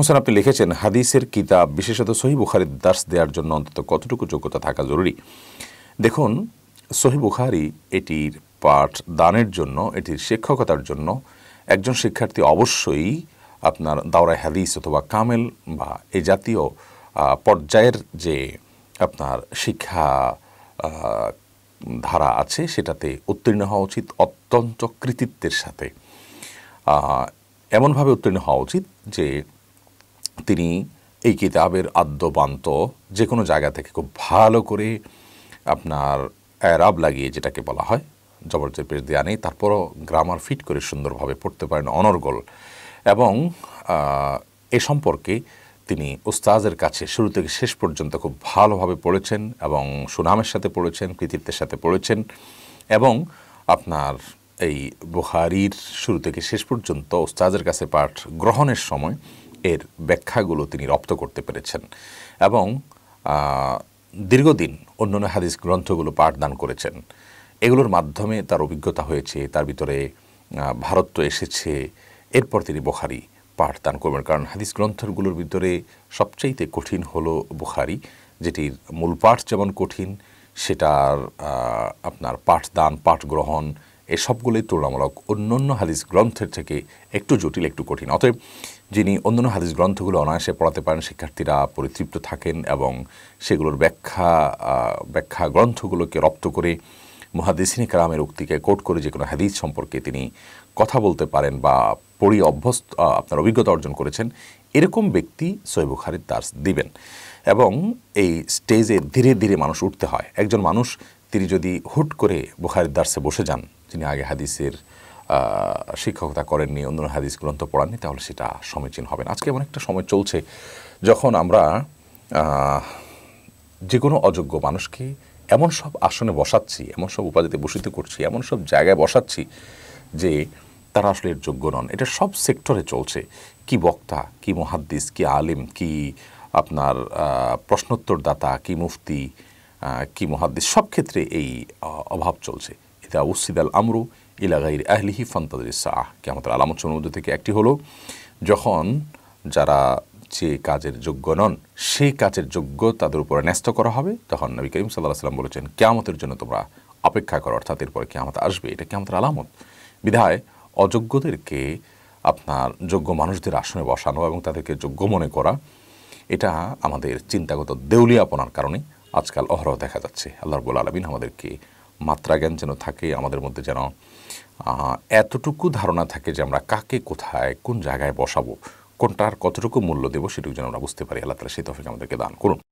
হোসেন আপনি লিখেছেন হাদিসের কিতাব বিশেষত সহি বুখারির দাস দেওয়ার জন্য অন্তত কতটুকু যোগ্যতা থাকা জরুরি দেখুন সহি বুখারি এটির পাঠ দানের জন্য এটির শিক্ষকতার জন্য একজন শিক্ষার্থী অবশ্যই আপনার দাওরায় হাদিস অথবা কামেল বা এ জাতীয় পর্যায়ের যে আপনার শিক্ষা ধারা আছে সেটাতে উত্তীর্ণ হওয়া উচিত অত্যন্ত কৃতিত্বের সাথে এমনভাবে উত্তীর্ণ হওয়া উচিত যে তিনি এই কিতাবের আদ্যপান্ত যে কোনো জায়গা থেকে খুব ভালো করে আপনার অ্যারাব লাগিয়ে যেটাকে বলা হয় জবরজের পেশ দিয়ে আনে তারপরও গ্রামার ফিট করে সুন্দরভাবে পড়তে পারেন অনর্গল এবং এ সম্পর্কে তিনি ওস্তাজের কাছে শুরু থেকে শেষ পর্যন্ত খুব ভালোভাবে পড়েছেন এবং সুনামের সাথে পড়েছেন কৃতিত্বের সাথে পড়েছেন এবং আপনার এই বুহারির শুরু থেকে শেষ পর্যন্ত ওস্তাজের কাছে পাঠ গ্রহণের সময় এর ব্যাখ্যাগুলো তিনি রপ্ত করতে পেরেছেন এবং দীর্ঘদিন অন্য হাদিস গ্রন্থগুলো পাঠদান করেছেন এগুলোর মাধ্যমে তার অভিজ্ঞতা হয়েছে তার ভিতরে তো এসেছে এরপর তিনি বোখারি পাঠদান করবেন কারণ হাদিস গ্রন্থগুলোর ভিতরে সবচাইতে কঠিন হলো বুখারি যেটির মূল পাঠ যেমন কঠিন সেটার আপনার পাঠদান পাঠ গ্রহণ এসবগুলোই তুলনামূলক অন্য অন্য হাদিস গ্রন্থের থেকে একটু জটিল একটু কঠিন অতএব যিনি অন্যান্য হাদিস গ্রন্থগুলো অনায়াসে পড়াতে পারেন শিক্ষার্থীরা পরিতৃপ্ত থাকেন এবং সেগুলোর ব্যাখ্যা ব্যাখ্যা গ্রন্থগুলোকে রপ্ত করে মুহাদিসিন কালামের উক্তিকে কোট করে যে কোনো হাদিস সম্পর্কে তিনি কথা বলতে পারেন বা পড়ি অভ্যস্ত আপনার অভিজ্ঞতা অর্জন করেছেন এরকম ব্যক্তি সৈবুখারির দাস দিবেন এবং এই স্টেজে ধীরে ধীরে মানুষ উঠতে হয় একজন মানুষ তিনি যদি হুট করে বুখারির দার্সে বসে যান তিনি আগে হাদিসের শিক্ষকতা করেননি অন্য হাদিস গ্রন্থ পড়াননি তাহলে সেটা সমীচীন হবে না আজকে এমন একটা সময় চলছে যখন আমরা যে কোনো অযোগ্য মানুষকে এমন সব আসনে বসাচ্ছি এমন সব উপাধিতে বসিত করছি এমন সব জায়গায় বসাচ্ছি যে তারা আসলে এর যোগ্য নন এটা সব সেক্টরে চলছে কি বক্তা কি মহাদ্দিস কি আলিম কি আপনার প্রশ্নোত্তরদাতা কি মুফতি কি মহাদ্দিস সব ক্ষেত্রে এই অভাব চলছে এটা উসিদ আল আমরু গাইর আহলিহি ফান্তাদের সাহ কেমতের আলামত সমুদ্র থেকে একটি হলো যখন যারা যে কাজের যোগ্য নন সেই কাজের যোগ্য তাদের উপরে ন্যস্ত করা হবে তখন নবী করিম সাল্লাহ সাল্লাম বলেছেন কেয়ামতের জন্য তোমরা অপেক্ষা করো অর্থাৎ এরপরে কেয়ামত আসবে এটা কেমতের আলামত বিধায় অযোগ্যদেরকে আপনার যোগ্য মানুষদের আসনে বসানো এবং তাদেরকে যোগ্য মনে করা এটা আমাদের চিন্তাগত দেউলিয়াপনার কারণে আজকাল অহরহ দেখা যাচ্ছে আল্লাহর রবুল আলমিন আমাদেরকে মাত্রা জ্ঞান যেন থাকে আমাদের মধ্যে যেন এতটুকু ধারণা থাকে যে আমরা কাকে কোথায় কোন জায়গায় বসাবো কোনটার কতটুকু মূল্য দেবো সেটুকু যেন আমরা বুঝতে পারি আল্লাহ তালা সেই তফিক আমাদেরকে দান করুন